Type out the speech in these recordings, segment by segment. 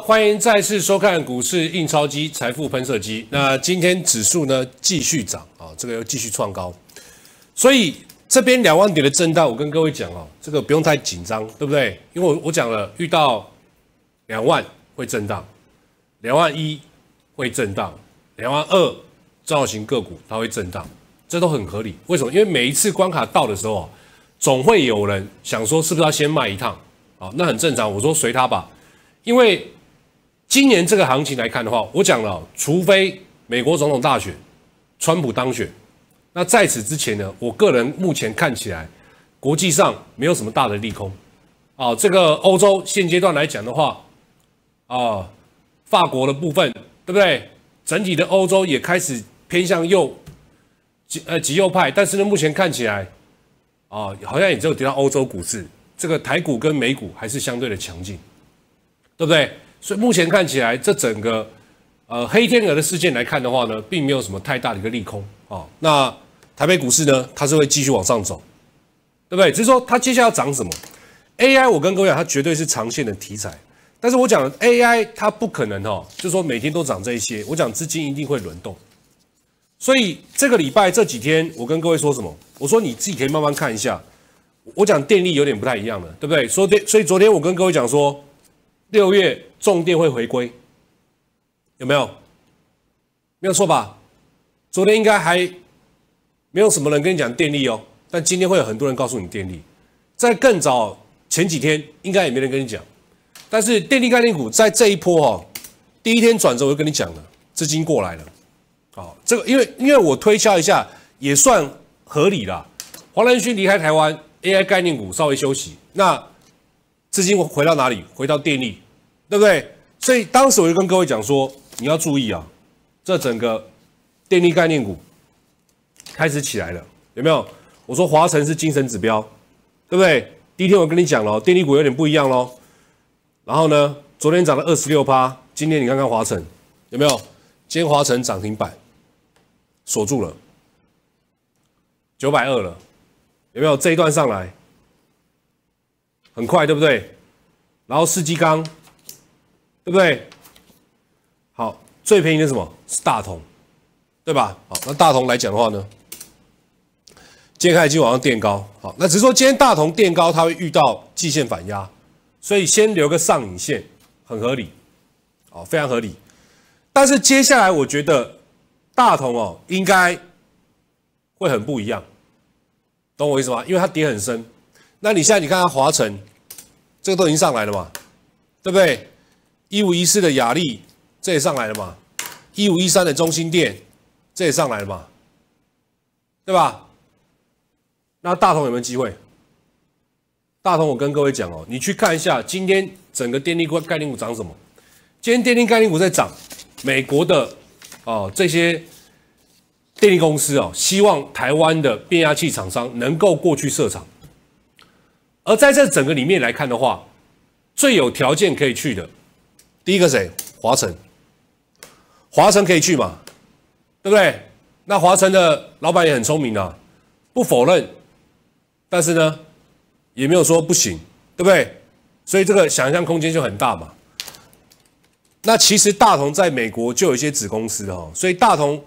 欢迎再次收看《股市印钞机、财富喷射机》。那今天指数呢继续涨啊，这个又继续创高，所以这边两万点的震荡，我跟各位讲哦，这个不用太紧张，对不对？因为我我讲了，遇到两万会震荡，两万一会震荡，两万二造型个股它会震荡，这都很合理。为什么？因为每一次关卡到的时候啊，总会有人想说是不是要先卖一趟啊？那很正常。我说随他吧，因为。今年这个行情来看的话，我讲了，除非美国总统大选，川普当选，那在此之前呢，我个人目前看起来，国际上没有什么大的利空，啊，这个欧洲现阶段来讲的话，啊，法国的部分对不对？整体的欧洲也开始偏向右极呃极右派，但是呢，目前看起来，啊，好像也只有提到欧洲股市，这个台股跟美股还是相对的强劲，对不对？所以目前看起来，这整个呃黑天鹅的事件来看的话呢，并没有什么太大的一个利空啊。那台北股市呢，它是会继续往上走，对不对？只是说它接下来要涨什么？AI，我跟各位讲，它绝对是长线的题材。但是我讲 AI，它不可能哈，就说每天都涨这一些。我讲资金一定会轮动，所以这个礼拜这几天，我跟各位说什么？我说你自己可以慢慢看一下。我讲电力有点不太一样了，对不对？说电，所以昨天我跟各位讲说六月。重电会回归，有没有？没有错吧？昨天应该还，没有什么人跟你讲电力哦，但今天会有很多人告诉你电力。在更早前几天，应该也没人跟你讲，但是电力概念股在这一波哦，第一天转折我就跟你讲了，资金过来了。哦，这个因为因为我推敲一下也算合理啦。黄仁勋离开台湾，AI 概念股稍微休息，那资金回到哪里？回到电力。对不对？所以当时我就跟各位讲说，你要注意啊，这整个电力概念股开始起来了，有没有？我说华晨是精神指标，对不对？第一天我跟你讲了，电力股有点不一样喽。然后呢，昨天涨了二十六趴，今天你看看华晨有没有？今天华晨涨停板锁住了九百二了，有没有？这一段上来很快，对不对？然后世纪钢。对不对？好，最便宜的什么是大同，对吧？好，那大同来讲的话呢，今天就往上垫高。好，那只是说今天大同垫高，它会遇到季线反压，所以先留个上影线，很合理，哦，非常合理。但是接下来我觉得大同哦，应该会很不一样，懂我意思吗？因为它跌很深。那你现在你看它华晨，这个都已经上来了嘛，对不对？一五一四的雅丽，这也上来了嘛？一五一三的中心电，这也上来了嘛？对吧？那大同有没有机会？大同，我跟各位讲哦，你去看一下今天整个电力概念股涨什么？今天电力概念股在涨，美国的哦这些电力公司哦，希望台湾的变压器厂商能够过去设厂。而在这整个里面来看的话，最有条件可以去的。第一个谁？华晨，华晨可以去嘛，对不对？那华晨的老板也很聪明啊，不否认，但是呢，也没有说不行，对不对？所以这个想象空间就很大嘛。那其实大同在美国就有一些子公司哦，所以大同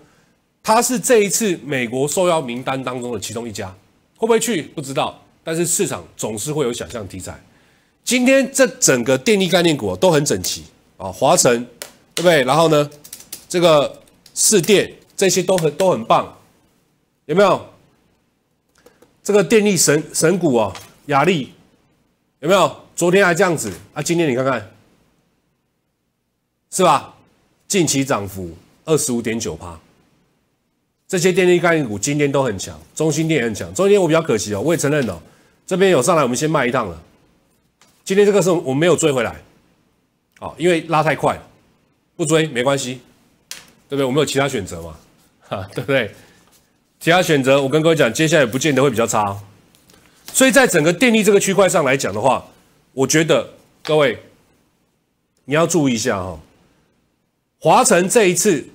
它是这一次美国受邀名单当中的其中一家，会不会去不知道，但是市场总是会有想象题材。今天这整个电力概念股都很整齐。啊，华晨，对不对？然后呢，这个市电这些都很都很棒，有没有？这个电力神神股啊，雅力，有没有？昨天还这样子啊，今天你看看，是吧？近期涨幅二十五点九趴，这些电力概念股今天都很强，中心电也很强。中心电我比较可惜哦，我也承认哦，这边有上来，我们先卖一趟了。今天这个是我们没有追回来。哦，因为拉太快，不追没关系，对不对？我们有其他选择嘛？哈，对不对？其他选择，我跟各位讲，接下来不见得会比较差。哦。所以在整个电力这个区块上来讲的话，我觉得各位你要注意一下哈。华晨这一次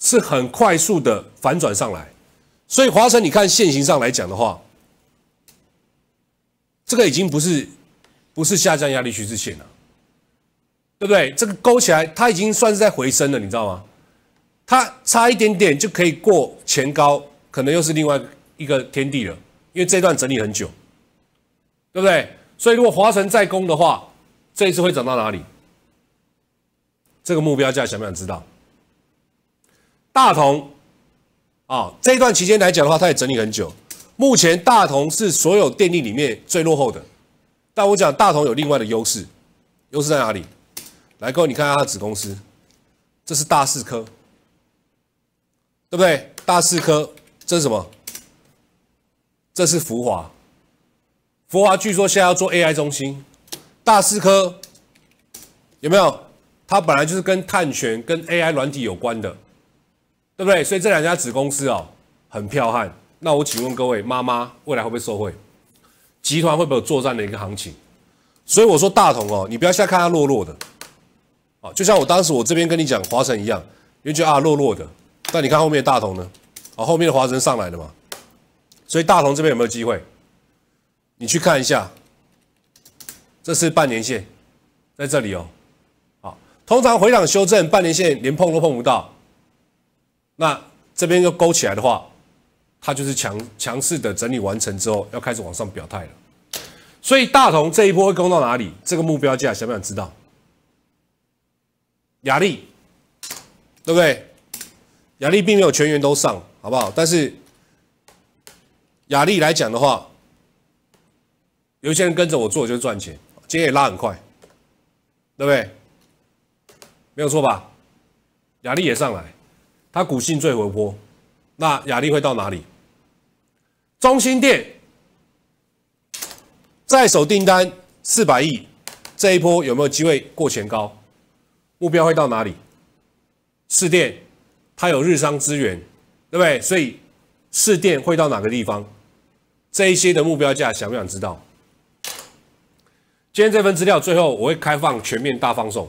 是很快速的反转上来，所以华晨你看现形上来讲的话，这个已经不是不是下降压力趋势线了。对不对？这个勾起来，它已经算是在回升了，你知道吗？它差一点点就可以过前高，可能又是另外一个天地了。因为这段整理很久，对不对？所以如果华晨再攻的话，这一次会涨到哪里？这个目标价想不想知道？大同啊，这一段期间来讲的话，它也整理很久。目前大同是所有电力里面最落后的，但我讲大同有另外的优势，优势在哪里？来，位，你看下的子公司，这是大四科，对不对？大四科这是什么？这是福华，福华据说现在要做 AI 中心，大四科有没有？它本来就是跟碳玄跟 AI 软体有关的，对不对？所以这两家子公司哦很彪悍。那我请问各位妈妈，未来会不会受惠？集团会不会有作战的一个行情？所以我说大同哦，你不要现在看它弱弱的。啊，就像我当时我这边跟你讲华晨一样，因为就啊弱弱的，但你看后面大同呢，啊后面的华晨上来了嘛，所以大同这边有没有机会？你去看一下，这是半年线，在这里哦，好，通常回档修正半年线连碰都碰不到，那这边又勾起来的话，它就是强强势的整理完成之后要开始往上表态了，所以大同这一波会攻到哪里？这个目标价想不想知道？雅丽，对不对？雅丽并没有全员都上，好不好？但是雅丽来讲的话，有些人跟着我做就赚钱，今天也拉很快，对不对？没有错吧？雅丽也上来，它股性最活泼，那雅丽会到哪里？中心店在手订单四百亿，这一波有没有机会过前高？目标会到哪里？四电，它有日商资源，对不对？所以四电会到哪个地方？这一些的目标价，想不想知道？今天这份资料最后我会开放全面大放送，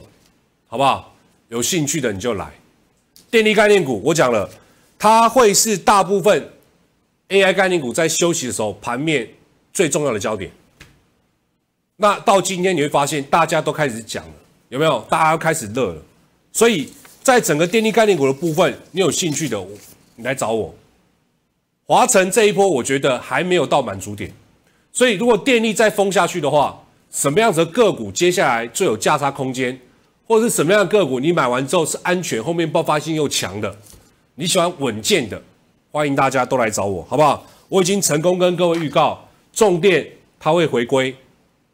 好不好？有兴趣的你就来。电力概念股我讲了，它会是大部分 AI 概念股在休息的时候盘面最重要的焦点。那到今天你会发现，大家都开始讲了。有没有？大家开始热了，所以在整个电力概念股的部分，你有兴趣的，你来找我。华晨这一波，我觉得还没有到满足点，所以如果电力再封下去的话，什么样子的个股接下来最有价差空间，或者是什么样个股，你买完之后是安全，后面爆发性又强的，你喜欢稳健的，欢迎大家都来找我，好不好？我已经成功跟各位预告，重电它会回归。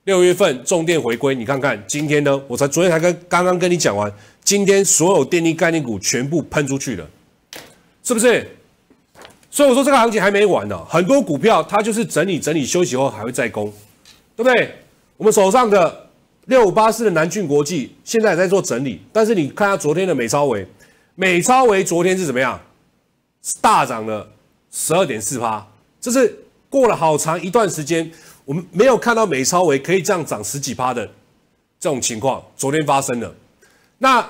六月份重电回归，你看看今天呢？我才昨天才跟刚刚跟你讲完，今天所有电力概念股全部喷出去了，是不是？所以我说这个行情还没完呢。很多股票它就是整理整理休息后还会再攻，对不对？我们手上的六五八四的南郡国际现在也在做整理，但是你看它下昨天的美超维，美超维昨天是怎么样？是大涨了十二点四趴，这是过了好长一段时间。我们没有看到美超维可以这样涨十几趴的这种情况，昨天发生了。那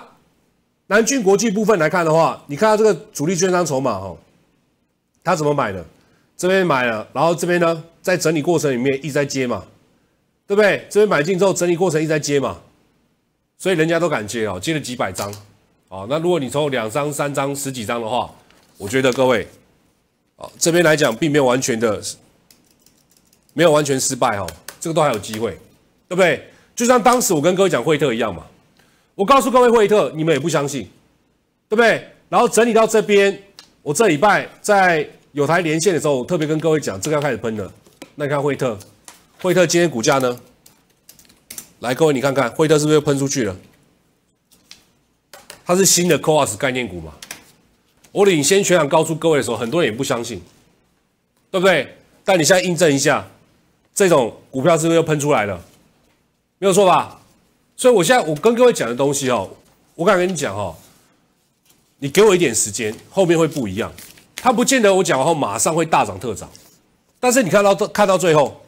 南郡国际部分来看的话，你看到这个主力券商筹码哦，他怎么买的？这边买了，然后这边呢，在整理过程里面一直在接嘛，对不对？这边买进之后整理过程一直在接嘛，所以人家都敢接哦，接了几百张啊。那如果你抽两张、三张、十几张的话，我觉得各位啊，这边来讲并没有完全的。没有完全失败哦，这个都还有机会，对不对？就像当时我跟各位讲惠特一样嘛，我告诉各位惠特，你们也不相信，对不对？然后整理到这边，我这礼拜在有台连线的时候，我特别跟各位讲，这个开始喷了。那你看惠特，惠特今天股价呢？来，各位你看看惠特是不是又喷出去了？它是新的 cos 概念股嘛。我领先全场告诉各位的时候，很多人也不相信，对不对？但你现在印证一下。这种股票是不是又喷出来了？没有错吧？所以我现在我跟各位讲的东西哦，我敢跟你讲哦，你给我一点时间，后面会不一样。它不见得我讲完后马上会大涨特涨，但是你看到看到最后，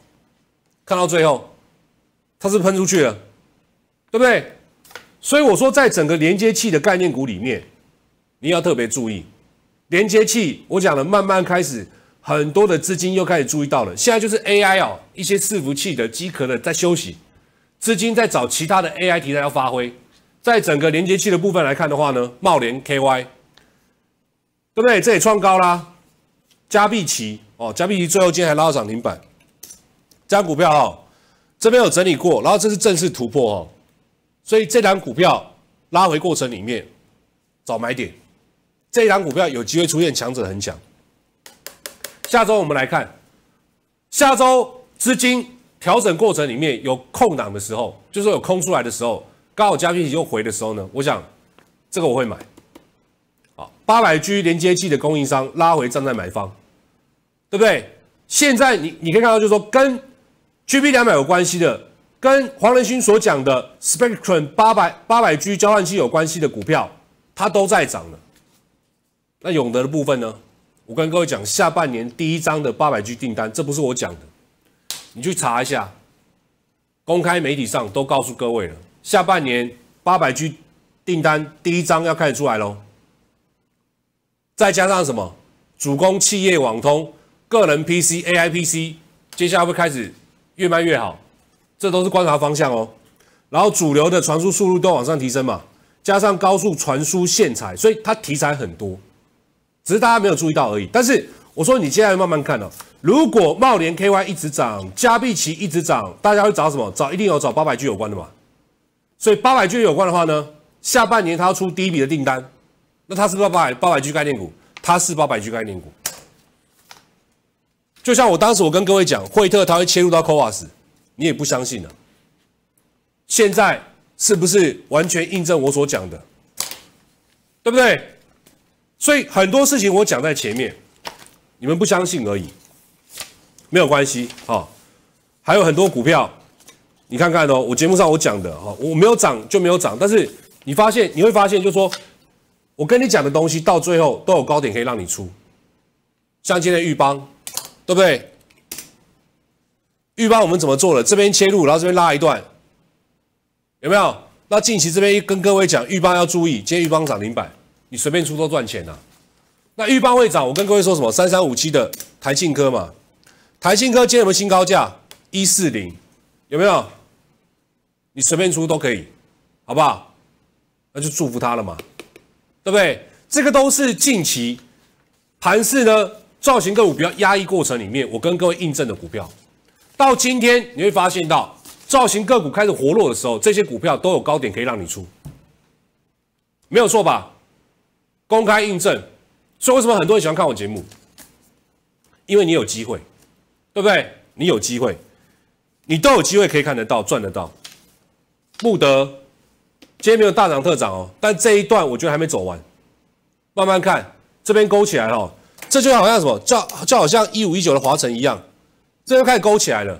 看到最后，它是喷出去了，对不对？所以我说，在整个连接器的概念股里面，你要特别注意，连接器我讲的慢慢开始。很多的资金又开始注意到了，现在就是 AI 哦，一些伺服器的机壳的在休息，资金在找其他的 AI 题材要发挥，在整个连接器的部分来看的话呢，茂联 KY，对不对？这也创高啦，加币奇哦，加币奇最后今天还拉到涨停板，这股票哦，这边有整理过，然后这是正式突破哦，所以这档股票拉回过程里面找买点，这档股票有机会出现强者恒强。下周我们来看，下周资金调整过程里面有空档的时候，就是有空出来的时候，刚好嘉宾旗又回的时候呢，我想这个我会买。好，八百 G 连接器的供应商拉回，站在买方，对不对？现在你你可以看到，就是说跟 G P 两百有关系的，跟黄仁勋所讲的 Spectrum 八百八百 G 交换机有关系的股票，它都在涨了。那永德的部分呢？我跟各位讲，下半年第一张的八百 G 订单，这不是我讲的，你去查一下，公开媒体上都告诉各位了，下半年八百 G 订单第一张要开始出来喽。再加上什么，主攻企业网通、个人 PC、AI PC，接下来会开始越卖越好，这都是观察方向哦。然后主流的传输速度都往上提升嘛，加上高速传输线材，所以它题材很多。只是大家没有注意到而已。但是我说，你接下来慢慢看哦。如果茂联 KY 一直涨，加币奇一直涨，大家会找什么？找一定有找八百 G 有关的嘛。所以八百 G 有关的话呢，下半年它要出第一笔的订单，那它是不是八百八百 G 概念股？它是八百 G 概念股。就像我当时我跟各位讲，惠特它会切入到 c o s 你也不相信呢。现在是不是完全印证我所讲的？对不对？所以很多事情我讲在前面，你们不相信而已，没有关系哈。还有很多股票，你看看哦，我节目上我讲的哈，我没有涨就没有涨，但是你发现你会发现，就说我跟你讲的东西到最后都有高点可以让你出。像今天玉邦，对不对？玉邦我们怎么做的？这边切入，然后这边拉一段，有没有？那近期这边跟各位讲玉邦要注意，今天玉邦涨停板。你随便出都赚钱呐。那预报会涨，我跟各位说什么？三三五七的台信科嘛，台信科今天有没有新高价？一四零，有没有？你随便出都可以，好不好？那就祝福他了嘛，对不对？这个都是近期盘势呢，造型个股比较压抑过程里面，我跟各位印证的股票，到今天你会发现到造型个股开始活络的时候，这些股票都有高点可以让你出，没有错吧？公开印证，所以为什么很多人喜欢看我节目？因为你有机会，对不对？你有机会，你都有机会可以看得到、赚得到。不德今天没有大涨特涨哦，但这一段我觉得还没走完，慢慢看这边勾起来了，这就好像什么叫就好像一五一九的华晨一样，这就开始勾起来了，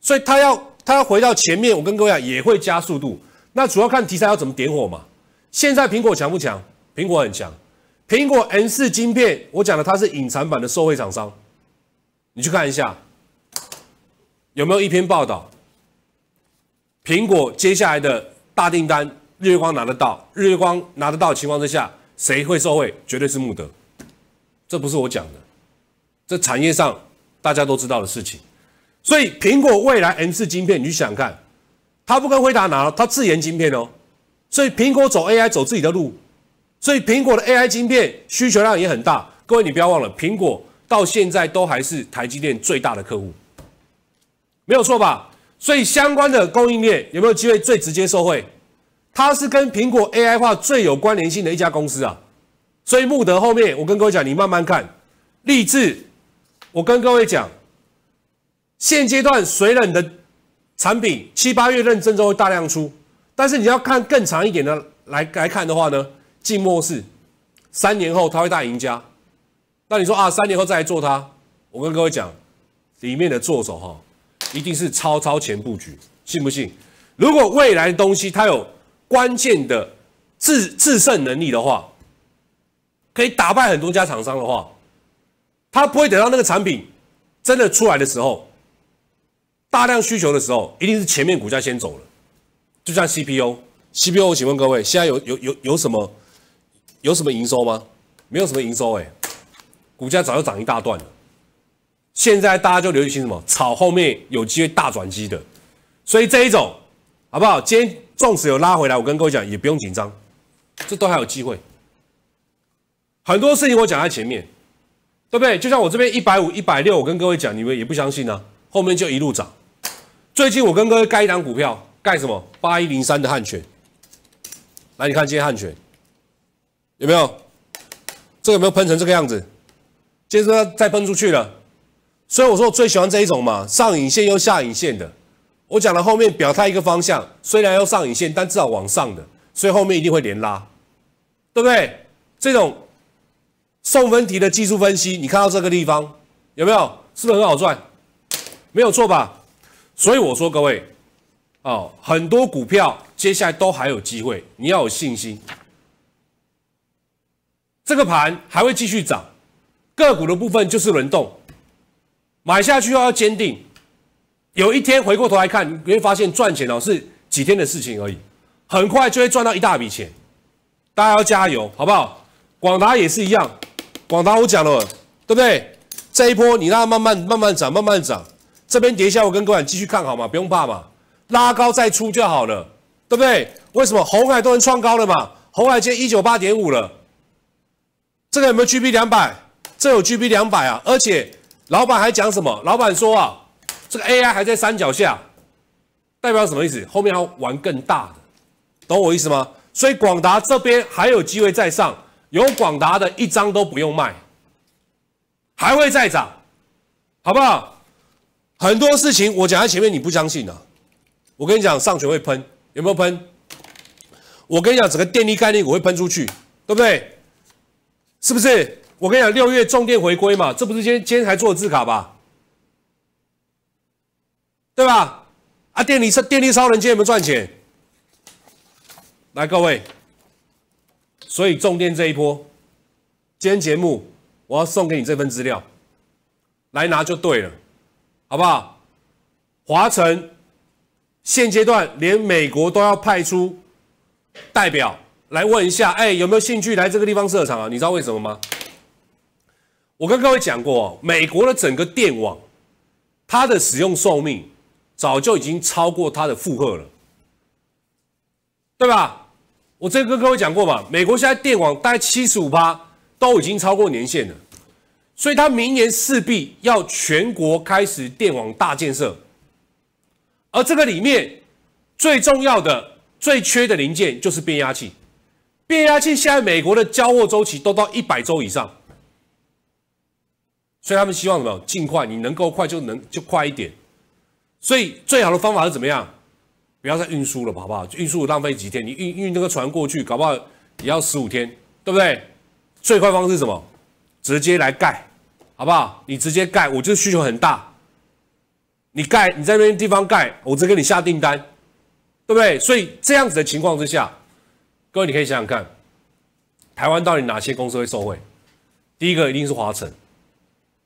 所以它要它要回到前面，我跟各位讲也会加速度。那主要看题材要怎么点火嘛。现在苹果强不强？苹果很强，苹果 N 四晶片，我讲的它是隐藏版的受惠厂商。你去看一下，有没有一篇报道？苹果接下来的大订单，日月光拿得到，日月光拿得到情况之下，谁会受惠？绝对是穆德。这不是我讲的，这产业上大家都知道的事情。所以苹果未来 N 四晶片，你想想看，他不跟辉达拿，他自研晶片哦。所以苹果走 AI 走自己的路。所以苹果的 AI 晶片需求量也很大，各位你不要忘了，苹果到现在都还是台积电最大的客户，没有错吧？所以相关的供应链有没有机会最直接受惠？它是跟苹果 AI 化最有关联性的一家公司啊！所以穆德后面我跟各位讲，你慢慢看。立志，我跟各位讲，现阶段水冷的，产品七八月认证之会大量出，但是你要看更长一点的来来看的话呢？静默式，三年后他会大赢家。那你说啊，三年后再来做它，我跟各位讲，里面的作手哈，一定是超超前布局，信不信？如果未来的东西它有关键的制制胜能力的话，可以打败很多家厂商的话，它不会等到那个产品真的出来的时候，大量需求的时候，一定是前面股价先走了。就像 CPU，CPU，请问各位，现在有有有有什么？有什么营收吗？没有什么营收哎，股价早就涨一大段了。现在大家就留意听什么，炒后面有机会大转机的，所以这一种好不好？今天纵子有拉回来，我跟各位讲也不用紧张，这都还有机会。很多事情我讲在前面，对不对？就像我这边一百五、一百六，我跟各位讲，你们也不相信呢，后面就一路涨。最近我跟各位盖一档股票，盖什么？八一零三的汉权。来，你看今天汉权。有没有？这有没有喷成这个样子？接着再喷出去了。所以我说我最喜欢这一种嘛，上影线又下影线的。我讲了后面表态一个方向，虽然要上影线，但至少往上的，所以后面一定会连拉，对不对？这种送分题的技术分析，你看到这个地方有没有？是不是很好赚？没有错吧？所以我说各位，哦，很多股票接下来都还有机会，你要有信心。这个盘还会继续涨，个股的部分就是轮动，买下去要坚定，有一天回过头来看，你会发现赚钱哦是几天的事情而已，很快就会赚到一大笔钱，大家要加油，好不好？广达也是一样，广达我讲了，对不对？这一波你让它慢慢慢慢涨，慢慢涨，这边跌一下，我跟各位继续看好嘛，不用怕嘛，拉高再出就好了，对不对？为什么红海都能创高了嘛？红海接天一九八点五了。这个有没有 GB 两百？这有 GB 两百啊！而且老板还讲什么？老板说啊，这个 AI 还在山脚下，代表什么意思？后面要玩更大的，懂我意思吗？所以广达这边还有机会再上，有广达的一张都不用卖，还会再涨，好不好？很多事情我讲在前面你不相信啊，我跟你讲，上群会喷，有没有喷？我跟你讲，整个电力概念我会喷出去，对不对？是不是？我跟你讲，六月重电回归嘛，这不是今天今天才做的字卡吧？对吧？啊，电力是电力超人，今天有没有赚钱？来，各位，所以重电这一波，今天节目我要送给你这份资料，来拿就对了，好不好？华晨现阶段连美国都要派出代表。来问一下，哎，有没有兴趣来这个地方设厂啊？你知道为什么吗？我跟各位讲过，美国的整个电网，它的使用寿命早就已经超过它的负荷了，对吧？我这跟各位讲过嘛，美国现在电网大概七十五趴都已经超过年限了，所以它明年势必要全国开始电网大建设，而这个里面最重要的、最缺的零件就是变压器。变压器现在美国的交货周期都到一百周以上，所以他们希望什么？尽快，你能够快就能就快一点。所以最好的方法是怎么样？不要再运输了，好不好？运输浪费几天，你运运那个船过去，搞不好也要十五天，对不对？最快方式是什么？直接来盖，好不好？你直接盖，我就需求很大，你盖你在那边地方盖，我直接给你下订单，对不对？所以这样子的情况之下。各位，你可以想想看，台湾到底哪些公司会受惠？第一个一定是华晨。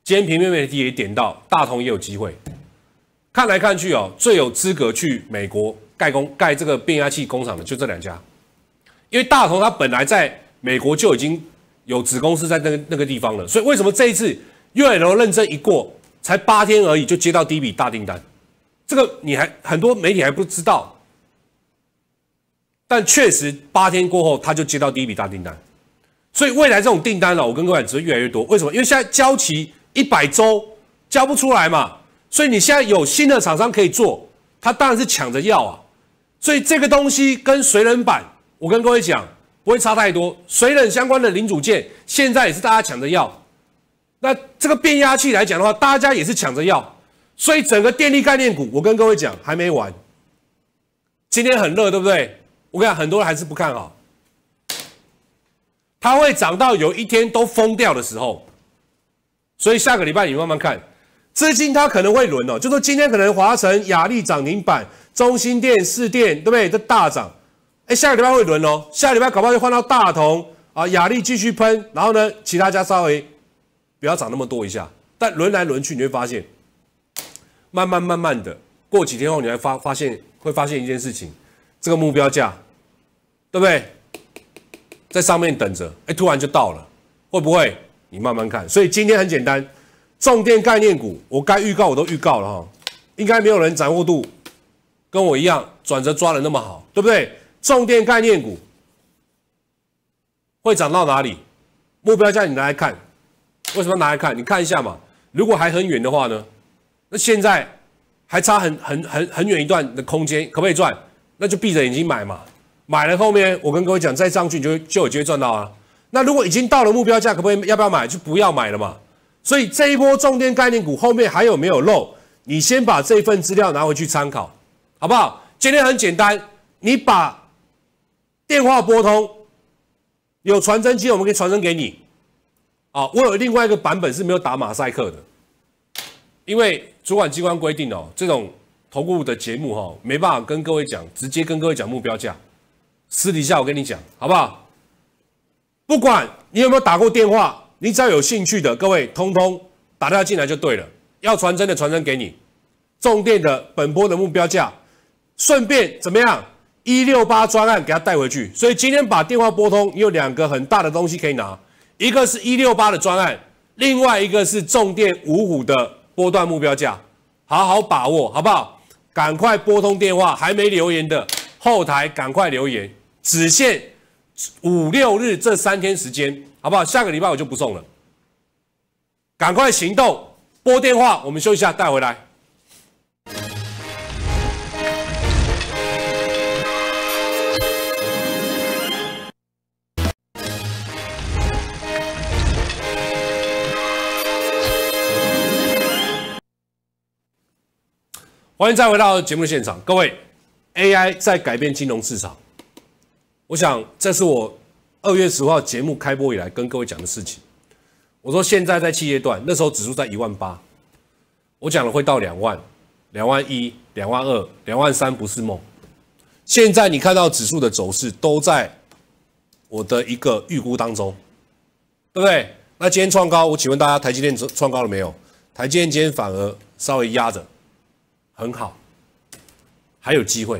天平妹妹也点到，大同也有机会。看来看去哦，最有资格去美国盖工盖这个变压器工厂的就这两家。因为大同它本来在美国就已经有子公司在那个那个地方了，所以为什么这一次 UL 认证一过，才八天而已就接到第一笔大订单？这个你还很多媒体还不知道。但确实，八天过后他就接到第一笔大订单，所以未来这种订单呢，我跟各位讲只会越来越多。为什么？因为现在交期一百周交不出来嘛，所以你现在有新的厂商可以做，他当然是抢着要啊。所以这个东西跟水冷板，我跟各位讲不会差太多。水冷相关的零组件现在也是大家抢着要，那这个变压器来讲的话，大家也是抢着要，所以整个电力概念股，我跟各位讲还没完。今天很热，对不对？我讲很多人还是不看好，它会涨到有一天都疯掉的时候，所以下个礼拜你慢慢看，资金它可能会轮哦，就说今天可能华晨、雅力涨停板、中心电、四电，对不对？都大涨，哎，下个礼拜会轮哦，下个礼拜搞不好就换到大同啊，雅力继续喷，然后呢，其他家稍微不要涨那么多一下，但轮来轮去，你会发现，慢慢慢慢的过几天后，你会发发现会发现一件事情，这个目标价。对不对？在上面等着，哎，突然就到了，会不会？你慢慢看。所以今天很简单，重点概念股，我该预告我都预告了哈，应该没有人掌握度跟我一样，转折抓的那么好，对不对？重点概念股会涨到哪里？目标价你拿来看，为什么拿来看？你看一下嘛。如果还很远的话呢，那现在还差很很很很远一段的空间，可不可以赚？那就闭着眼睛买嘛。买了后面，我跟各位讲，再上去你就就有机会赚到啊。那如果已经到了目标价，可不可以要不要买就不要买了嘛。所以这一波重点概念股后面还有没有漏？你先把这份资料拿回去参考，好不好？今天很简单，你把电话拨通，有传真机我们可以传真给你。啊，我有另外一个版本是没有打马赛克的，因为主管机关规定哦，这种投顾的节目哈，没办法跟各位讲，直接跟各位讲目标价。私底下我跟你讲好不好？不管你有没有打过电话，你只要有兴趣的各位，通通打电话进来就对了。要传真的传真给你，重电的本波的目标价，顺便怎么样？一六八专案给他带回去。所以今天把电话拨通，你有两个很大的东西可以拿，一个是一六八的专案，另外一个是重电五虎的波段目标价，好好把握，好不好？赶快拨通电话，还没留言的后台赶快留言。只限五六日这三天时间，好不好？下个礼拜我就不送了。赶快行动，拨电话。我们休息一下，带回来。欢迎再回到节目现场，各位，AI 在改变金融市场。我想，这是我二月十号节目开播以来跟各位讲的事情。我说现在在七阶段，那时候指数在一万八，我讲了会到两万、两万一、两万二、两万三不是梦。现在你看到指数的走势都在我的一个预估当中，对不对？那今天创高，我请问大家，台积电创高了没有？台积电今天反而稍微压着，很好，还有机会，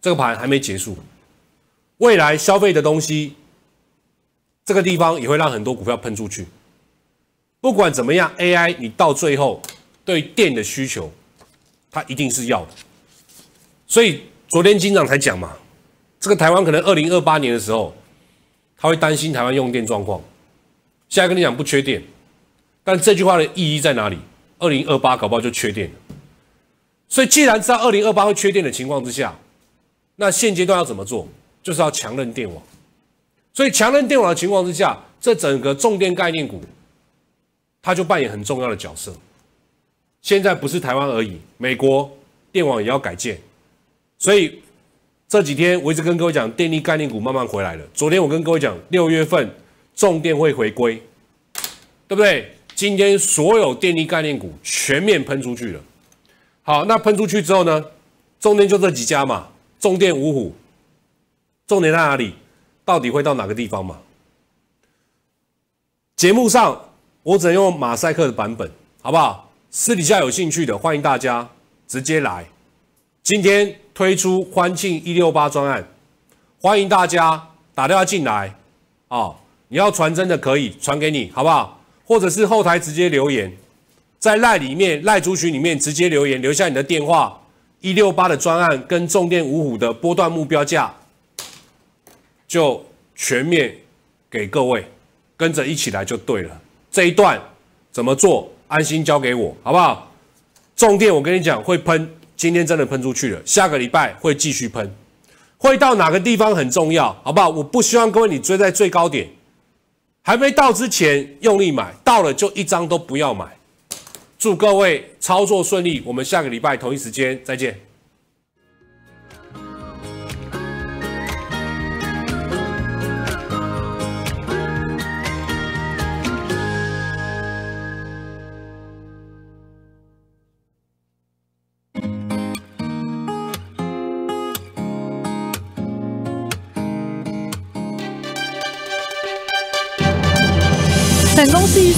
这个盘还没结束。未来消费的东西，这个地方也会让很多股票喷出去。不管怎么样，AI 你到最后对电的需求，它一定是要的。所以昨天金长才讲嘛，这个台湾可能二零二八年的时候，他会担心台湾用电状况。现在跟你讲不缺电，但这句话的意义在哪里？二零二八搞不好就缺电。所以既然知道二零二八会缺电的情况之下，那现阶段要怎么做？就是要强韧电网，所以强韧电网的情况之下，这整个重电概念股，它就扮演很重要的角色。现在不是台湾而已，美国电网也要改建，所以这几天我一直跟各位讲，电力概念股慢慢回来了。昨天我跟各位讲，六月份重电会回归，对不对？今天所有电力概念股全面喷出去了。好，那喷出去之后呢，重电就这几家嘛，重电五虎。重点在哪里？到底会到哪个地方嘛？节目上我只能用马赛克的版本，好不好？私底下有兴趣的，欢迎大家直接来。今天推出欢庆一六八专案，欢迎大家打电话进来。哦，你要传真的可以传给你，好不好？或者是后台直接留言，在赖里面赖族群里面直接留言，留下你的电话。一六八的专案跟重电五虎的波段目标价。就全面给各位跟着一起来就对了，这一段怎么做，安心交给我，好不好？重点我跟你讲，会喷，今天真的喷出去了，下个礼拜会继续喷，会到哪个地方很重要，好不好？我不希望各位你追在最高点还没到之前用力买，到了就一张都不要买。祝各位操作顺利，我们下个礼拜同一时间再见。